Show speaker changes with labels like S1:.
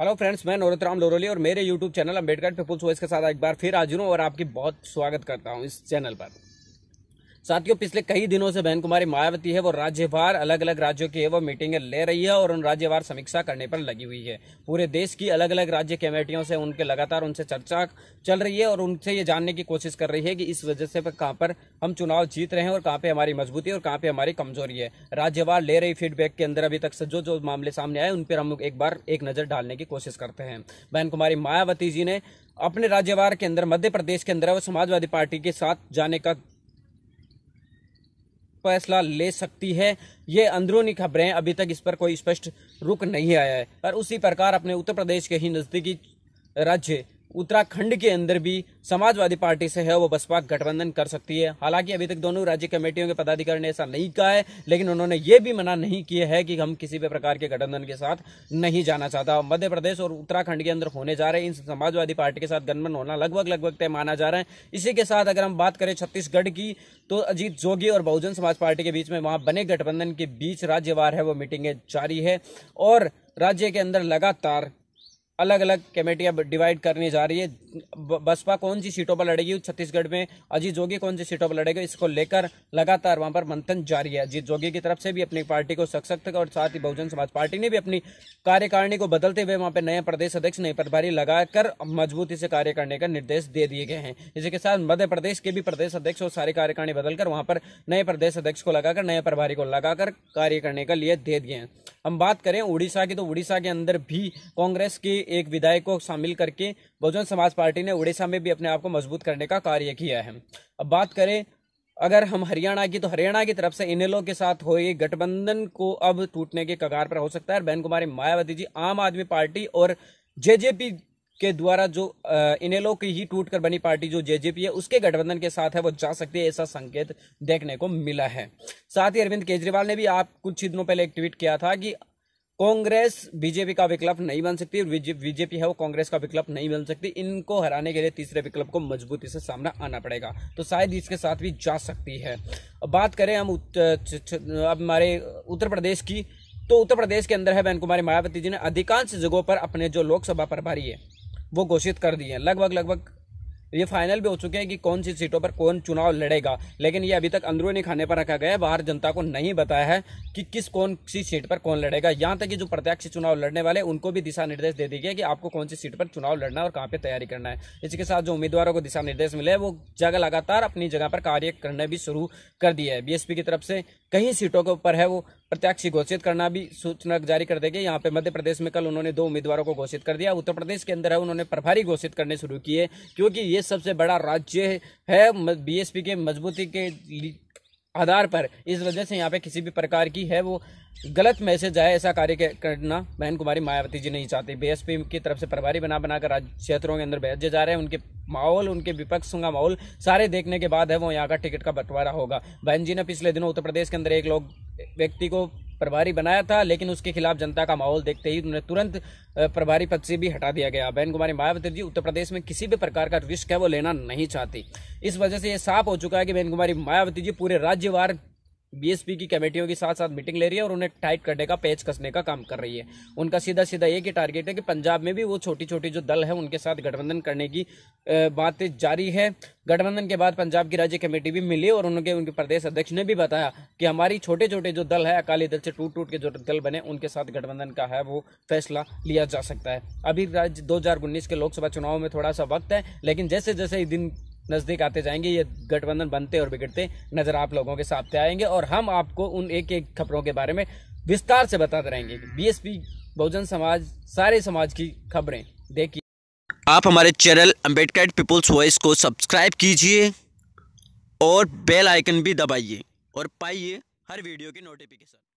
S1: hello friends मैं नौरतराम लोरोली और मेरे YouTube channel Ambedkar people's voice के साथ एक बार फिर हाजिर हूँ और आपकी बहुत स्वागत करता हूँ इस चैनल पर साथियों पिछले कई दिनों से बहन कुमारी मायावती है वो राज्यवार अलग अलग राज्यों की वो मीटिंगें ले रही है और उन राज्यवार समीक्षा करने पर लगी हुई है पूरे देश की अलग अलग राज्य कमेटियों से उनके लगातार उनसे चर्चा चल रही है और उनसे ये जानने की कोशिश कर रही है कि इस वजह से कहाँ पर हम चुनाव जीत रहे हैं और कहाँ पे हमारी मजबूती और कहाँ पे हमारी कमजोरी है राज्यवार ले रही फीडबैक के अंदर अभी तक से जो जो मामले सामने आए उन पर हम एक बार एक नज़र डालने की कोशिश करते हैं बहन कुमारी मायावती जी ने अपने राज्यवार के अंदर मध्य प्रदेश के अंदर वो समाजवादी पार्टी के साथ जाने का फैसला ले सकती है ये अंदरूनी खबरें अभी तक इस पर कोई स्पष्ट रुख नहीं आया है और उसी प्रकार अपने उत्तर प्रदेश के ही नज़दीकी राज्य उत्तराखंड के अंदर भी समाजवादी पार्टी से है वो बसपा गठबंधन कर सकती है हालांकि अभी तक दोनों राज्य कमेटियों के पदाधिकारी ने ऐसा नहीं कहा है लेकिन उन्होंने ये भी मना नहीं किया है कि हम किसी भी प्रकार के गठबंधन के साथ नहीं जाना चाहता मध्य प्रदेश और उत्तराखंड के अंदर होने जा रहे इन समाजवादी पार्टी के साथ गठबंधन होना लगभग लगभग तय माना जा रहा है इसी के साथ अगर हम बात करें छत्तीसगढ़ की तो अजीत जोगी और बहुजन समाज पार्टी के बीच में वहां बने गठबंधन के बीच राज्यवार है वो मीटिंगें जारी है और राज्य के अंदर लगातार अलग अलग कमेटियां डिवाइड करने जा रही है बसपा कौन सी सीटों पर लड़ेगी छत्तीसगढ़ में अजीत जोगी कौन सी सीटों पर लड़ेगा इसको लेकर लगातार वहां पर मंथन जारी है अजीत जोगी की तरफ से भी अपनी पार्टी को सशक्त और साथ ही बहुजन समाज पार्टी ने भी अपनी कार्यकारिणी को बदलते हुए वहां पर नए प्रदेश अध्यक्ष नए प्रभारी लगाकर मजबूती से कार्य करने का निर्देश दे दिए गए हैं इसी के साथ मध्य प्रदेश के भी प्रदेश अध्यक्ष और सारी कार्यकारिणी बदलकर वहां पर नए प्रदेश अध्यक्ष को लगाकर नए प्रभारी को लगाकर कार्य करने का लिए दे दिए हैं हम बात करें उड़ीसा की तो उड़ीसा के अंदर भी कांग्रेस की एक विधायक को शामिल करके बहुजन समाज पार्टी ने उड़ीसा में भी अपने आप को मजबूत करने का कार्य किया है अब बात करें अगर हम हरियाणा की तो हरियाणा की तरफ से इनेलो के साथ हो गठबंधन को अब टूटने के कगार पर हो सकता है बहन कुमारी मायावती जी आम आदमी पार्टी और जेजेपी के द्वारा जो इनेलो की ही टूटकर बनी पार्टी जो जेजेपी है उसके गठबंधन के साथ है वो जा सकती है ऐसा संकेत देखने को मिला है साथ ही अरविंद केजरीवाल ने भी आप कुछ दिनों पहले एक ट्वीट किया था कि कांग्रेस बीजेपी का विकल्प नहीं बन सकती बीजेपी है वो कांग्रेस का विकल्प नहीं बन सकती इनको हराने के लिए तीसरे विकल्प को मजबूती से सामना आना पड़ेगा तो शायद इसके साथ भी जा सकती है बात करें हम अब हमारे उत्तर प्रदेश की तो उत्तर प्रदेश के अंदर है बहन कुमारी मायावती जी ने अधिकांश जगहों पर अपने जो लोकसभा प्रभारी है वो घोषित कर दिए लगभग लगभग ये फाइनल भी हो चुके हैं कि कौन सी सीटों पर कौन चुनाव लड़ेगा लेकिन ये अभी तक अंदरूनी खाने पर रखा गया है बाहर जनता को नहीं बताया है कि किस कौन सी सीट पर कौन लड़ेगा यहाँ तक कि जो प्रत्यक्ष चुनाव लड़ने वाले उनको भी दिशा निर्देश दे दिए गए कि आपको कौन सी सीट पर चुनाव लड़ना है और कहाँ पर तैयारी करना है इसके साथ जो उम्मीदवारों को दिशा निर्देश मिले वो जगह लगातार अपनी जगह पर कार्य करने भी शुरू कर दिया है बीएसपी की तरफ से कई सीटों के ऊपर है वो प्रत्याशी घोषित करना भी सूचना जारी कर देगी यहाँ पे मध्य प्रदेश में कल उन्होंने दो उम्मीदवारों को घोषित कर दिया उत्तर प्रदेश के अंदर है उन्होंने प्रभारी घोषित करने शुरू किए क्योंकि ये ये सबसे बड़ा राज्य है बीएसपी के मजबूती के आधार पर इस वजह से यहाँ पे किसी भी प्रकार की है वो गलत मैसेज आए ऐसा कार्य करना बहन कुमारी मायावती जी नहीं चाहती बीएसपी की तरफ से प्रभारी बना बनाकर राज्य क्षेत्रों के अंदर भेजे जा रहे हैं उनके माहौल उनके विपक्षों का माहौल सारे देखने के बाद है वो यहाँ का टिकट का बंटवारा होगा बहन जी ने पिछले दिनों उत्तर प्रदेश के अंदर एक लोग व्यक्ति को प्रभारी बनाया था लेकिन उसके खिलाफ जनता का माहौल देखते ही उन्हें तुरंत प्रभारी पद से भी हटा दिया गया बहन कुमारी मायावती जी उत्तर प्रदेश में किसी भी प्रकार का रिस्क है वो लेना नहीं चाहती इस वजह से ये साफ हो चुका है कि बहन कुमारी मायावती जी पूरे राज्यवार बीएसपी की कमेटियों के साथ साथ मीटिंग ले रही है और उन्हें टाइट करने का पेच कसने का काम कर रही है उनका सीधा सीधा ये कि टारगेट है कि पंजाब में भी वो छोटी छोटी जो दल है उनके साथ गठबंधन करने की बात जारी है गठबंधन के बाद पंजाब की राज्य कमेटी भी मिली और उनके उनके प्रदेश अध्यक्ष ने भी बताया कि हमारी छोटे छोटे जो दल है अकाली दल से टूट टूट के जो दल बने उनके साथ गठबंधन का है वो फैसला लिया जा सकता है अभी राज्य दो के लोकसभा चुनाव में थोड़ा सा वक्त है लेकिन जैसे जैसे दिन नज़दीक आते जाएंगे ये गठबंधन बनते और बिगड़ते नज़र आप लोगों के सामने आएंगे और हम आपको उन एक एक खबरों के बारे में विस्तार से बताते रहेंगे बीएसपी बहुजन समाज सारे समाज की खबरें देखिए आप हमारे चैनल अम्बेडकर पीपुल्स वॉइस को सब्सक्राइब कीजिए और बेल आइकन भी दबाइए और पाइए हर वीडियो की नोटिफिकेशन